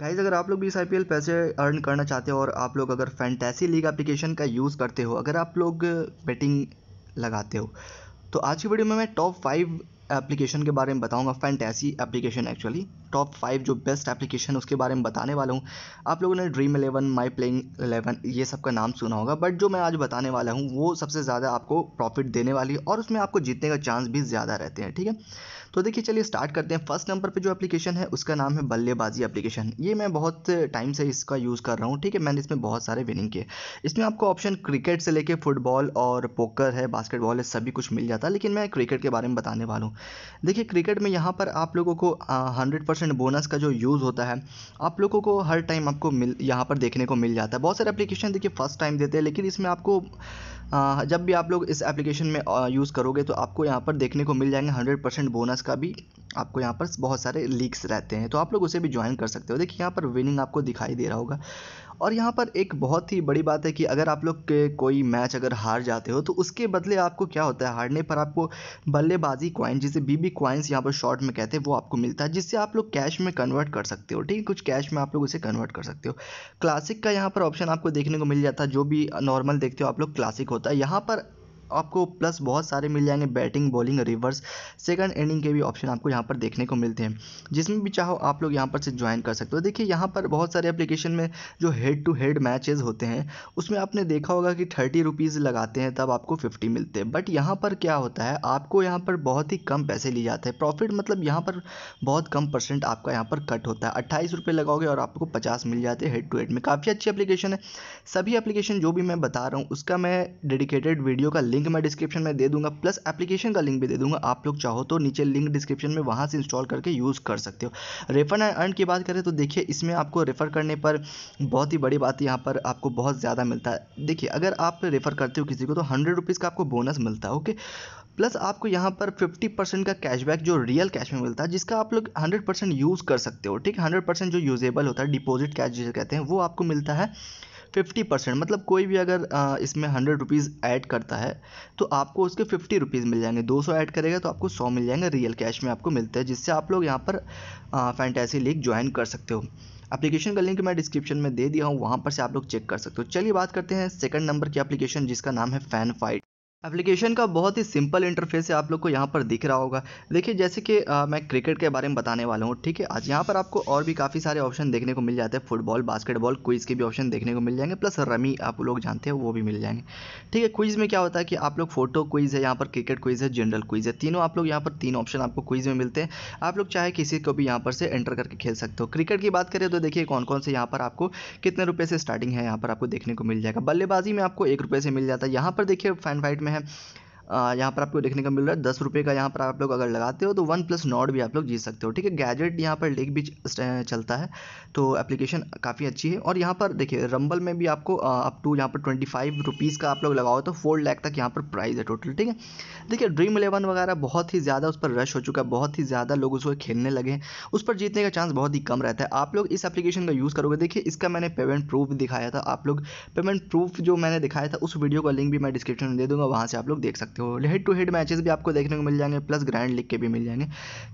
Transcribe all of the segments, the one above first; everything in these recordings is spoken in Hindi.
गाइज अगर आप लोग भी इस आई पैसे अर्न करना चाहते हो और आप लोग अगर फैंटेसी लीग एप्लीकेशन का यूज़ करते हो अगर आप लोग बेटिंग लगाते हो तो आज की वीडियो में मैं टॉप फाइव एप्लीकेशन के बारे में बताऊंगा fantasy application actually top five जो बेस्ट एप्लीकेशन उसके बारे में बताने वाला हूँ आप लोगों ने Dream Eleven My Playing Eleven ये सब का नाम सुना होगा बट जो मैं आज बताने वाला हूँ वो सबसे ज़्यादा आपको प्रॉफिट देने वाली है और उसमें आपको जीतने का चांस भी ज़्यादा रहते हैं ठीक है तो देखिए चलिए स्टार्ट करते हैं फर्स्ट नंबर पर जो एप्लीकेशन है उसका नाम है बल्लेबाजी एप्लीकेशन ये मैं बहुत टाइम से इसका यूज़ कर रहा हूँ ठीक है मैंने इसमें बहुत सारे विनिंग किए इसमें आपको ऑप्शन क्रिकेट से लेकर फुटबॉल और पोकर है बास्केटबॉल है सभी कुछ मिल जाता है लेकिन मैं क्रिकेट के बारे में बताने वाला हूँ देखिए क्रिकेट में यहाँ पर आप लोगों को हंड्रेड परसेंट बोनस का जो यूज़ होता है आप लोगों को हर टाइम आपको मिल यहाँ पर देखने को मिल जाता है बहुत सारे एप्लीकेशन देखिए फर्स्ट टाइम देते हैं लेकिन इसमें आपको जब भी आप लोग इस एप्लीकेशन में यूज़ करोगे तो आपको यहाँ पर देखने को मिल जाएंगे हंड्रेड परसेंट बोनस का भी आपको यहाँ पर बहुत सारे लीक्स रहते हैं तो आप लोग उसे भी ज्वाइन कर सकते हो देखिए यहाँ पर विनिंग आपको दिखाई दे रहा होगा और यहाँ पर एक बहुत ही बड़ी बात है कि अगर आप लोग कोई मैच अगर हार जाते हो तो उसके बदले आपको क्या होता है हारने पर आपको बल्लेबाजी क्वाइन जिसे बीबी क्वाइंस यहाँ पर शॉर्ट में कहते हैं वो आपको मिलता है जिससे आप लोग कैश में कन्वर्ट कर सकते हो ठीक है कुछ कैश में आप लोग उसे कन्वर्ट कर सकते हो क्लासिक का यहाँ पर ऑप्शन आपको देखने को मिल जाता है जो भी नॉर्मल देखते हो आप लोग क्लासिक होता है यहाँ पर आपको प्लस बहुत सारे मिल जाएंगे batting bowling reverse second inning के भी ऑप्शन आपको यहाँ पर देखने को मिलते हैं जिसमें भी चाहो आप लोग यहाँ पर से ज्वाइन कर सकते हो देखिए यहाँ पर बहुत सारे एप्लीकेशन में जो हेड टू हेड मैचेज़ होते हैं उसमें आपने देखा होगा कि थर्टी रुपीज़ लगाते हैं तब आपको फिफ्टी मिलते हैं बट यहाँ पर क्या होता है आपको यहाँ पर बहुत ही कम पैसे लिए जाते हैं प्रॉफिट मतलब यहाँ पर बहुत कम परसेंट आपका यहाँ पर कट होता है अट्ठाईस रुपये लगाओगे और आपको पचास मिल जाते हैं हेड टू हेड में काफ़ी अच्छी एप्लीकेशन है सभी एप्लीकेशन जो भी मैं बता रहा हूँ उसका मैं डेडिकेटेड वीडियो का लिंक लिंक मैं डिस्क्रिप्शन में दे दूंगा प्लस एप्लीकेशन का लिंक भी दे दूंगा आप लोग चाहो तो नीचे लिंक डिस्क्रिप्शन में वहाँ से इंस्टॉल करके यूज़ कर सकते हो रेफर एंड अर्न की बात करें तो देखिए इसमें आपको रेफ़र करने पर बहुत ही बड़ी बात यहाँ पर आपको बहुत ज़्यादा मिलता है देखिए अगर आप रेफ़र करते हो किसी को तो हंड्रेड का आपको बोनस मिलता है ओके प्लस आपको यहाँ पर 50 परसेंट का कैशबैक जो रियल कैश में मिलता है जिसका आप लोग 100 परसेंट यूज़ कर सकते हो ठीक है 100 परसेंट जो यूजेबल होता है डिपॉजिट कैश जिसे कहते हैं वो आपको मिलता है फिफ्टी परसेंट मतलब कोई भी अगर इसमें हंड्रेड रुपीज़ ऐड करता है तो आपको उसके फिफ्टी रुपीज़ मिल जाएंगे दो सौ ऐड करेगा तो आपको सौ मिल जाएंगे रियल कैश में आपको मिलता है जिससे आप लोग यहाँ पर फैंटेसी लीग ज्वाइन कर सकते हो अप्लीकेशन का लिंक मैं डिस्क्रिप्शन में दे दिया हूँ वहाँ पर से आप लोग चेक कर सकते हो चलिए बात करते हैं सेकंड नंबर की अप्लीकेशन जिसका नाम है फैन फाइट एप्लीकेशन का बहुत ही सिंपल इंटरफेस है आप लोग को यहाँ पर दिख रहा होगा देखिए जैसे कि मैं क्रिकेट के बारे में बताने वाला हूँ ठीक है आज यहाँ पर आपको और भी काफ़ी सारे ऑप्शन देखने को मिल जाते हैं फुटबॉल बास्केटबॉल क्विज़ के भी ऑप्शन देखने को मिल जाएंगे प्लस रमी आप लोग जानते हैं वो भी मिल जाएंगे ठीक है क्विज़ में क्या होता है कि आप लोग फोटो क्विज़ है यहाँ पर क्रिकेट क्विज़ है जनरल क्विज़ है तीनों आप लोग यहाँ पर तीन ऑप्शन आपको क्विज़ में मिलते हैं आप लोग चाहे किसी को भी यहाँ पर से एंटर करके खेल सकते हो क्रिकेट की बात करें तो देखिए कौन कौन से यहाँ पर आपको कितने रुपये से स्टार्टिंग है यहाँ पर आपको देखने को मिल जाएगा बल्लेबाजी में आपको एक रुपये से मिल जाता है यहाँ पर देखिए फैन फाइट में है यहाँ पर आपको देखने को मिल रहा है दस रुपये का यहाँ पर आप लोग अगर लगाते हो तो वन प्लस नॉट भी आप लोग जीत सकते हो ठीक है गैजेट यहाँ पर लेक भी चलता है तो एप्लीकेशन काफ़ी अच्छी है और यहाँ पर देखिए रंबल में भी आपको अप टू यहाँ पर ट्वेंटी फाइव रुपीज़ का आप लोग लगाओ तो फोर लैख तक यहाँ पर प्राइस है टोटल ठीक है देखिए ड्रीम इलेवन वगैरह बहुत ही ज़्यादा उस पर रश हो चुका है बहुत ही ज़्यादा लोग उसको खेलने लगे हैं उस पर जीतने का चांस बहुत ही कम रहता है आप लोग इस एप्लीकेशन का यूज़ करोगे देखिए इसका मैंने पेमेंट प्रूफ दिखाया था आप लोग पेमेंट प्रूफ जो मैंने दिखाया था उस वीडियो का लिंक भी मैं डिस्क्रिप्शन में दे दूँगा वहाँ से आप लोग देख सकते सकते हो हेड टू हेड मैचेस भी आपको देखने को मिल जाएंगे प्लस ग्रैंड लीग के भी मिल जाएंगे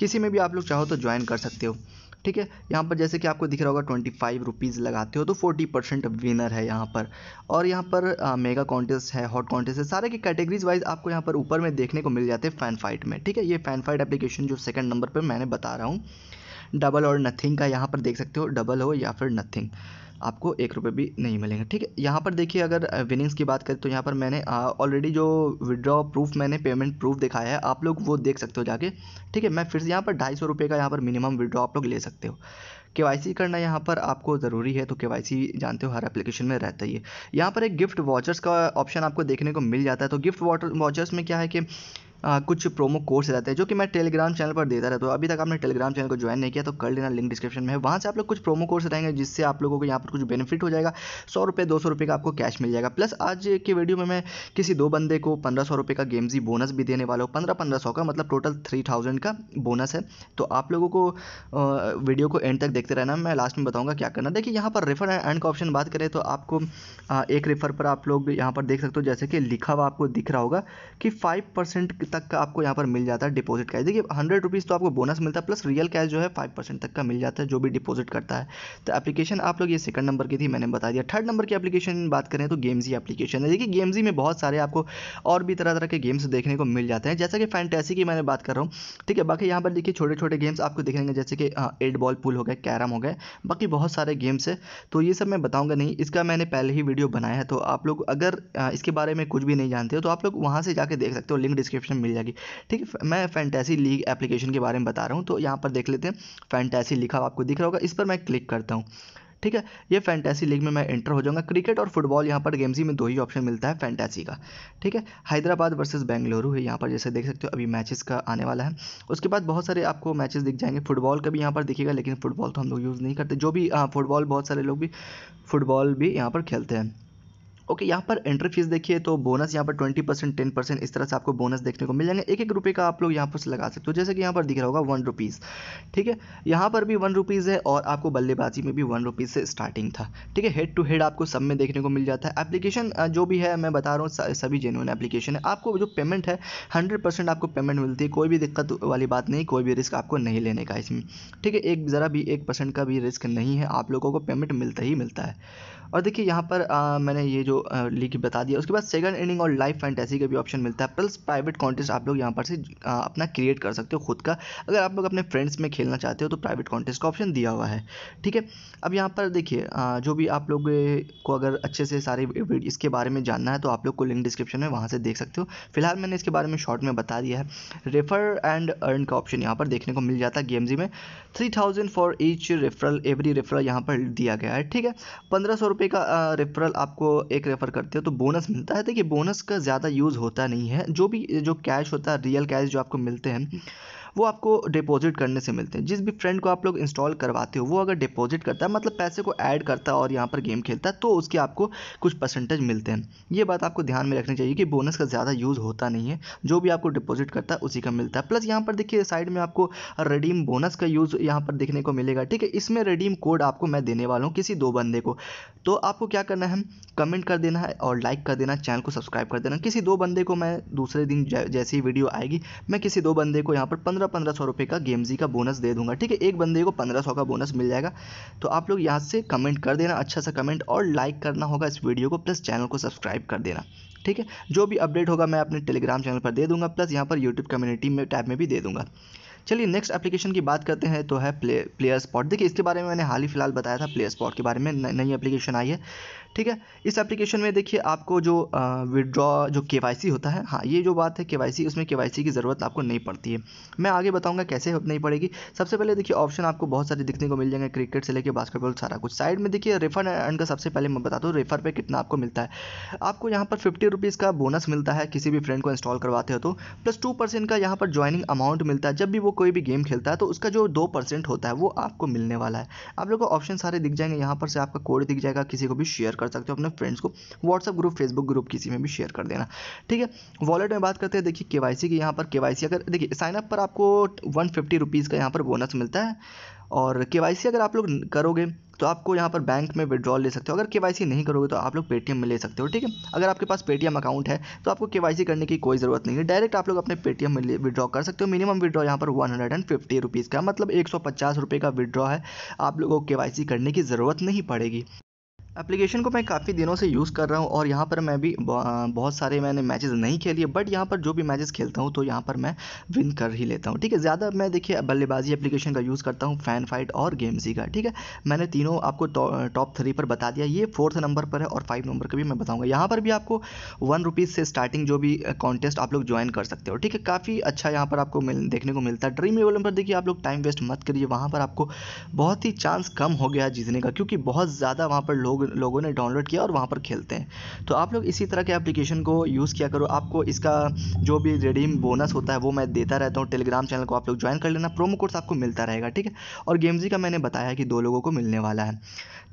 किसी में भी आप लोग चाहो तो ज्वाइन कर सकते हो ठीक है यहाँ पर जैसे कि आपको दिख रहा होगा ट्वेंटी फाइव रुपीज़ लगाते हो तो फोर्टी परसेंट विनर है यहाँ पर और यहाँ पर आ, मेगा कॉन्टेस्ट है हॉट कॉन्टेस्ट है सारे की कैटेगरीज वाइज आपको यहाँ पर ऊपर में देखने को मिल जाते हैं फैन फाइट में ठीक है ये फैन फाइट एप्लीकेशन जो सेकंड नंबर पर मैंने बता रहा हूँ डबल और नथिंग का यहाँ पर देख सकते हो डबल हो या फिर नथिंग आपको एक रुपये भी नहीं मिलेंगे ठीक है यहाँ पर देखिए अगर विनिंग्स की बात करें तो यहाँ पर मैंने ऑलरेडी जो विड्रॉ प्रूफ मैंने पेमेंट प्रूफ दिखाया है आप लोग वो देख सकते हो जाके ठीक है मैं फिर से यहाँ पर ढाई सौ का यहाँ पर मिनिमम विड्रॉ आप लोग ले सकते हो के करना यहाँ पर आपको ज़रूरी है तो के जानते हो हर एप्लीकेशन में रहता ही है यहाँ पर एक गिफ्ट वॉचर्स का ऑप्शन आपको देखने को मिल जाता है तो गिफ्ट वॉचर्स में क्या है कि आ, कुछ प्रोमो कोड्स रहते हैं जो कि मैं टेलीग्राम चैनल पर देता रहता हूँ अभी तक आपने टेलीग्राम चैनल को ज्वाइन नहीं किया तो कर लेना लिंक डिस्क्रिप्शन में है वहाँ से आप लोग कुछ प्रोमो कोड्स रहेंगे जिससे आप लोगों को यहाँ पर कुछ बेनिफिट हो जाएगा सौ रुपये दो सौ रुपये का आपको कैश मिल जाएगा प्लस आज की वीडियो में मैं किसी दो बंदे को पंद्रह सौ रुपये का गेमजी बोनस भी देने वाला हूँ पंद्रह पंद्रह सौ का मतलब टोटल थ्री थाउजेंड का बोनस है तो आप लोगों को वीडियो को एंड तक देखते रहना मैं लास्ट में बताऊँगा क्या करना देखिए यहाँ पर रेफर एंड का ऑप्शन बात करें तो आपको एक रेफर पर आप लोग यहाँ पर देख सकते हो जैसे कि लिखा हुआ आपको दिख रहा होगा कि फाइव परसेंट तक का आपको यहाँ पर मिल जाता है डिपॉजिट कैश देखिए हंड्रेड रुपीज़ तो आपको बोनस मिलता है प्लस रियल कैश जो है फाइव परसेंट तक का मिल जाता है जो भी डिपॉजिट करता है तो एप्लीकेशन आप लोग ये सेकंड नंबर की थी मैंने बता दिया थर्ड नंबर की एप्लीकेशन बात करें तो गेम्जी एप्लीकेशन है देखिए गेम्जी में बहुत सारे आपको और भी तरह तरह के गेम्स देखने को मिल जाते हैं जैसा कि फैंटेसी की मैंने बात कर रहा हूँ ठीक है बाकी यहाँ पर देखिए छोटे छोटे गेम्स आपको देखेंगे जैसे कि एड बॉल पुल हो गए कैरम हो गए बाकी बहुत सारे गेम्स है तो ये सब मैं बताऊँगा नहीं इसका मैंने पहले ही वीडियो बनाया है तो आप लोग अगर हाँ, इसके बारे में कुछ भी नहीं जानते हो तो आप लोग वहाँ से जाकर देख सकते हो लिंक डिस्क्रिप्शन मिल जाएगी ठीक है मैं फैंटेसी लीग एप्लीकेशन के बारे में बता रहा हूँ तो यहाँ पर देख लेते हैं फैंटेसी लिखा आपको दिख रहा होगा इस पर मैं क्लिक करता हूँ ठीक है ये फैंटेसी लीग में मैं एंटर हो जाऊंगा क्रिकेट और फुटबॉल यहाँ पर गेम्स ही में दो ही ऑप्शन मिलता है फैंटेसी का ठीक है हैदराबाद वर्सेस बेंगलुरु है यहाँ पर जैसे देख सकते हो अभी मैचेस का आने वाला है उसके बाद बहुत सारे आपको मैचेस दिख जाएंगे फुटबॉल का भी यहाँ पर दिखेगा लेकिन फुटबॉल तो हम लोग यूज़ नहीं करते जो भी फुटबॉल हाँ, बहुत सारे लोग भी फुटबॉल भी यहाँ पर खेलते हैं ओके यहाँ पर एंट्री फीस देखिए तो बोनस यहाँ पर ट्वेंटी परसेंट टेन परसेंट इस तरह से आपको बोनस देखने को मिल जाएंगे एक एक रुपये का आप लोग यहाँ पर लगा सकते हो तो जैसे कि यहाँ पर दिख रहा होगा वन रुपीज़ ठीक है यहाँ पर भी वन रुपीज़ है और आपको बल्लेबाजी में भी वन रुपीज़ से स्टार्टिंग था ठीक है हेड टू हेड आपको सब में देखने को मिल जाता है एप्लीकेशन जो भी है मैं बता रहा हूँ सभी जेनुअन एप्लीकेशन है आपको जो पेमेंट है हंड्रेड आपको पेमेंट मिलती है कोई भी दिक्कत वाली बात नहीं कोई भी रिस्क आपको नहीं लेने का इसमें ठीक है एक ज़रा भी एक परसेंट का भी रिस्क नहीं है आप लोगों को पेमेंट मिलता ही मिलता है और देखिए यहाँ पर मैंने ये जो लीग बता दिया उसके बाद सेकंड इनिंग और लाइफ फैंटेसी का भी ऑप्शन मिलता है प्लस प्राइवेट कॉन्टेस्ट आप लोग यहाँ पर से अपना क्रिएट कर सकते हो खुद का अगर आप लोग अपने फ्रेंड्स में खेलना चाहते हो तो प्राइवेट कॉन्टेस्ट का ऑप्शन दिया हुआ है ठीक है अब यहाँ पर देखिए जो भी आप लोग को अगर अच्छे से सारे इसके बारे में जानना है तो आप लोग को लिंक डिस्क्रिप्शन में वहाँ से देख सकते हो फिलहाल मैंने इसके बारे में शॉर्ट में बता दिया है रेफर एंड अर्न का ऑप्शन यहाँ पर देखने को मिल जाता है जी में three thousand for each referral every referral यहाँ पर दिया गया है ठीक है पंद्रह सौ रुपये का रेफरल आपको एक एक रेफ़र करते हो तो बोनस मिलता है देखिए बोनस का ज़्यादा यूज़ होता नहीं है जो भी जो कैश होता है रियल कैश जो आपको मिलते हैं वो आपको डिपॉजिट करने से मिलते हैं जिस भी फ्रेंड को आप लोग इंस्टॉल करवाते हो वो अगर डिपॉजिट करता है मतलब पैसे को ऐड करता है और यहाँ पर गेम खेलता है तो उसके आपको कुछ परसेंटेज मिलते हैं ये बात आपको ध्यान में रखनी चाहिए कि बोनस का ज़्यादा यूज़ होता नहीं है जो भी आपको डिपॉजिट करता है उसी का मिलता है प्लस यहाँ पर देखिए साइड में आपको रेडीम बोनस का यूज़ यहाँ पर देखने को मिलेगा ठीक है इसमें रेडीम कोड आपको मैं देने वाला हूँ किसी दो बंदे को तो आपको क्या करना है कमेंट कर देना है और लाइक कर देना चैनल को सब्सक्राइब कर देना किसी दो बंदे को मैं दूसरे दिन जैसी वीडियो आएगी मैं किसी दो बंदे को यहाँ पर पंद्रह दूसरा पंद्रह सौ रुपये का गेमजी का बोनस दे दूंगा ठीक है एक बंदे को पंद्रह सौ का बोनस मिल जाएगा तो आप लोग यहाँ से कमेंट कर देना अच्छा सा कमेंट और लाइक करना होगा इस वीडियो को प्लस चैनल को सब्सक्राइब कर देना ठीक है जो भी अपडेट होगा मैं अपने टेलीग्राम चैनल पर दे दूंगा प्लस यहाँ पर यूट्यूब कम्युनिटी में टैब में भी दे दूंगा चलिए नेक्स्ट एप्लीकेशन की बात करते हैं तो है प्ले प्लेयर स्पॉट देखिए इसके बारे में मैंने हाल ही फिलहाल बताया था प्लेयर स्पॉट के बारे में नई एप्लीकेशन आई है ठीक है इस एप्लीकेशन में देखिए आपको जो विड्रॉ जो के होता है हाँ ये जो बात है के उसमें के की ज़रूरत आपको नहीं पड़ती है मैं आगे बताऊँगा कैसे नहीं पड़ेगी सबसे पहले देखिए ऑप्शन आपको बहुत सारे दिखने को मिल जाएंगे क्रिकेट से लेकर बास्केटबॉल सारा कुछ साइड में देखिए रेफर एंड का सबसे पहले मैं बता दूँ रेफर पर कितना आपको मिलता है आपको यहाँ पर फिफ्टी रुपीज़ का बोनस मिलता है किसी भी फ्रेंड को इंस्टॉल करवाते हो तो प्लस टू परसेंट का यहाँ पर ज्वाइनिंग अमाउंट मिलता है जब भी वो कोई भी गेम खेलता है तो उसका जो दो परसेंट होता है वो आपको मिलने वाला है आप लोग को ऑप्शन सारे दिख जाएंगे यहाँ पर से आपका कोड दिख जाएगा किसी को भी शेयर कर सकते हो अपने फ्रेंड्स को व्हाट्सअप ग्रुप फेसबुक ग्रुप किसी में भी शेयर कर देना ठीक है वॉलेट में बात करते हैं देखिए के की यहाँ पर के अगर देखिए साइनअप पर आपको वन फिफ्टी का यहाँ पर बोनस मिलता है और के अगर आप लोग करोगे तो आपको यहाँ पर बैंक में विड्रॉल ले सकते हो अगर के नहीं करोगे तो आप लोग पेटीएम में ले सकते हो ठीक है अगर आपके पास पेटीएम अकाउंट है तो आपको के करने की कोई ज़रूरत नहीं है डायरेक्ट आप लोग अपने पेटीएम में विड्रॉ कर सकते हो मिनिमम विड्रॉ यहाँ पर one hundred and fifty rupees का मतलब एक सौ पचास रुपये का विड्रॉ है आप लोगों को के करने की ज़रूरत नहीं पड़ेगी एप्लीकेशन को मैं काफ़ी दिनों से यूज़ कर रहा हूँ और यहाँ पर मैं भी बहुत सारे मैंने मैचेस नहीं खेली बट यहाँ पर जो भी मैचेस खेलता हूँ तो यहाँ पर मैं विन कर ही लेता हूँ ठीक है ज़्यादा मैं देखिए बल्लेबाजी एप्लीकेशन का यूज़ करता हूँ फैन फाइट और ही का ठीक है मैंने तीनों आपको टॉप थ्री पर बता दिया ये फोर्थ नंबर पर है और फाइव नंबर का भी मैं बताऊँगा यहाँ पर भी आपको वन रुपीज़ से स्टार्टिंग जो भी कॉन्टेस्ट आप लोग ज्वाइन कर सकते हो ठीक है काफ़ी अच्छा यहाँ पर आपको मिल देखने को मिलता है ड्रीम इलेवन पर देखिए आप लोग टाइम वेस्ट मत करिए वहाँ पर आपको बहुत ही चांस कम हो गया जीतने का क्योंकि बहुत ज़्यादा वहाँ पर लोग लोगों ने डाउनलोड किया और वहाँ पर खेलते हैं तो आप लोग इसी तरह के एप्लीकेशन को यूज़ किया करो आपको इसका जो भी रेडीम बोनस होता है वो मैं देता रहता हूँ टेलीग्राम चैनल को आप लोग ज्वाइन कर लेना प्रोमो कोड्स आपको मिलता रहेगा ठीक है और गेमजी का मैंने बताया कि दो लोगों को मिलने वाला है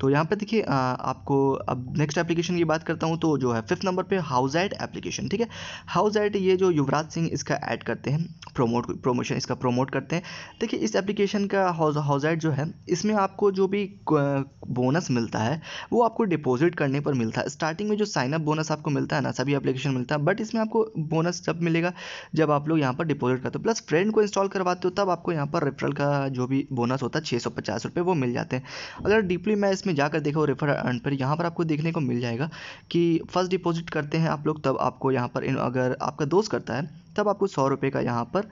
तो यहाँ पर देखिए आपको अब नेक्स्ट एप्लीकेशन की बात करता हूँ तो जो है फिफ्थ नंबर पर हाउस एट एप्लीकेशन ठीक है हाउस एट ये जो युवराज सिंह इसका ऐड करते हैं प्रोमोट प्रोमोशन इसका प्रोमोट करते हैं देखिए इस एप्लीकेशन का हाउस हाउस एट जो है इसमें आपको जो भी बोनस मिलता है वो वो आपको डिपॉजिट करने पर मिलता है स्टार्टिंग में जो साइनअप बोनस आपको मिलता है ना सभी एप्लीकेशन मिलता है बट इसमें आपको बोनस जब मिलेगा जब आप लोग यहाँ पर डिपॉजिट करते हो प्लस फ्रेंड को इंस्टॉल करवाते हो तब आपको यहाँ पर रेफरल का जो भी बोनस होता है छः सौ पचास रुपये वो मिल जाते हैं अगर डीपली मैं इसमें जाकर देखा रेफर अर्न पर यहाँ पर आपको देखने को मिल जाएगा कि फर्स्ट डिपॉजिट करते हैं आप लोग तब आपको यहाँ पर अगर आपका दोस्त करता है तब आपको सौ रुपये का यहाँ पर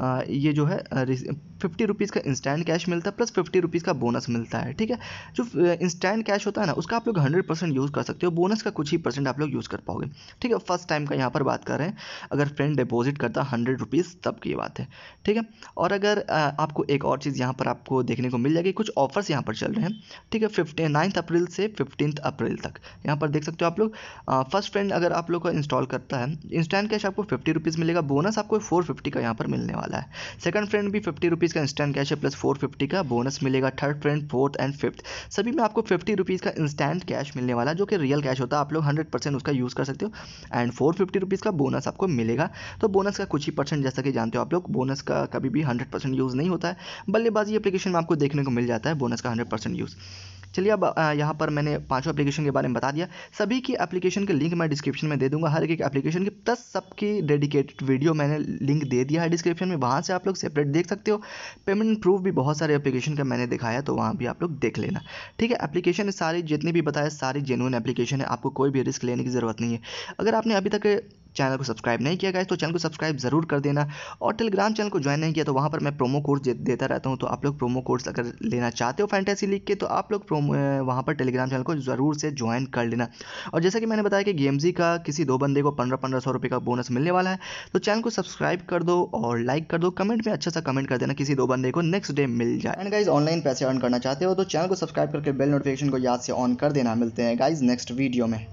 ये जो है फिफ्टी रुपीज़ का इंस्टेंट कैश मिलता है प्लस फिफ्टी रुपीज़ का बोनस मिलता है ठीक है जो इंस्टेंट कैश होता है ना उसका आप लोग हंड्रेड परसेंट यूज़ कर सकते हो बोनस का कुछ ही परसेंट आप लोग यूज़ कर पाओगे ठीक है फर्स्ट टाइम का यहाँ पर बात कर रहे हैं अगर फ्रेंड डिपॉजिट करता हंड्रेड रुपीज़ तब की बात है ठीक है और अगर आपको एक और चीज़ यहाँ पर आपको देखने को मिल जाएगी कुछ ऑफर्स यहाँ पर चल रहे हैं ठीक है फिफ्टी नाइन्थ अप्रैल से फिफ्टीन अप्रैल तक यहाँ पर देख सकते हो आप लोग फर्स्ट फ्रेंड अगर आप लोग का इंस्टॉल करता है इंस्टेंट कैश आपको फिफ्टी रुपीज़ मिलेगा बोनस आपको फोर फिफ्टी का यहाँ पर मिलने वाला वाला है सेकंड फ्रेंड भी फिफ्टी रुपीज़ का इंस्टेंट कैश है प्लस फोर फिफ्टी का बोनस मिलेगा third friend fourth and fifth सभी में आपको फिफ्टी रुपीज़ का इंस्टेंट कैश मिलने वाला जो कि रियल कैश होता है आप लोग हंड्रेड परसेंट उसका यूज़ कर सकते हो एंड फोर फिफ्टी रुपीज़ का बोनस आपको मिलेगा तो बोनस का कुछ ही परसेंट जैसा कि जानते हो आप लोग बोनस का कभी भी हंड्रेड परसेंट यूज़ नहीं होता है बल्लेबाजी एप्लीकेशन में आपको देखने को मिल जाता है बोनस का हंड्रेड परसेंट यूज़ चलिए अब यहाँ पर मैंने पाँचों एप्लीकेशन के बारे में बता दिया सभी की एप्लीकेशन के लिंक मैं डिस्क्रिप्शन में दे दूँगा हर एक एप्लीकेशन की प्लस सबकी डेडिकेटेड वीडियो मैंने लिंक दे दिया है डिस्क्रिप्शन में वहाँ से आप लोग सेपरेट देख सकते हो पेमेंट प्रूफ भी बहुत सारे एप्लीकेशन का मैंने दिखाया तो वहाँ भी आप लोग देख लेना ठीक है एप्लीकेशन सारी जितनी भी बताया सारी जेनुअन एप्लीकेशन है आपको कोई भी रिस्क लेने की ज़रूरत नहीं है अगर आपने अभी तक चैनल को सब्सक्राइब नहीं किया गया तो चैनल को सब्सक्राइब ज़रूर कर देना और टेलीग्राम चैनल को ज्वाइन नहीं किया तो वहाँ पर मैं प्रोमो कोर्स देता रहता हूँ तो आप लोग प्रोमो कोड्स अगर लेना चाहते हो फैंटेसी लीग के तो आप लोग प्रोमो वहाँ पर टेलीग्राम चैनल को ज़रूर से ज्वाइन कर लेना और जैसा कि मैंने बताया कि गेमजी का किसी दो बंदे को पंद्रह पंद्रह सौ रुपये का बोनस मिलने वाला है तो चैनल को सब्सक्राइब कर दो और लाइक कर दो कमेंट में अच्छा सा कमेंट कर देना किसी दो बंदे को नेक्स्ट डे मिल जाए एंड गाइज ऑनलाइन पैसे अर्न करना चाहते हो तो चैनल को सब्सक्राइब करके बेल नोटिफिकेशन को याद से ऑन कर देना मिलते हैं गाइज नेक्स्ट वीडियो में